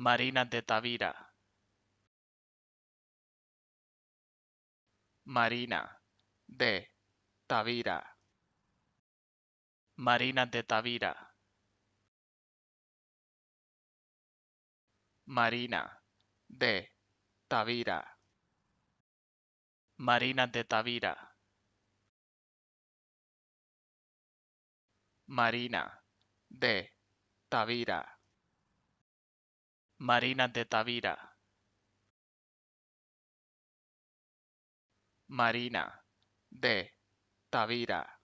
Marina de Tavira Marina de Tavira Marina de Tavira Marina de Tavira Marina de Tavira Marina de Tavira Marina de Tavira Marina de Tavira